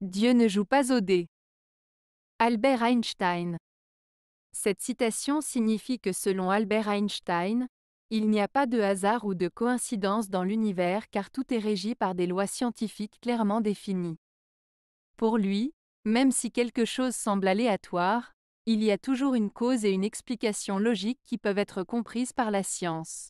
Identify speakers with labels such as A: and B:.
A: Dieu ne joue pas au dé. Albert Einstein. Cette citation signifie que selon Albert Einstein, il n'y a pas de hasard ou de coïncidence dans l'univers car tout est régi par des lois scientifiques clairement définies. Pour lui, même si quelque chose semble aléatoire, il y a toujours une cause et une explication logique qui peuvent être comprises par la science.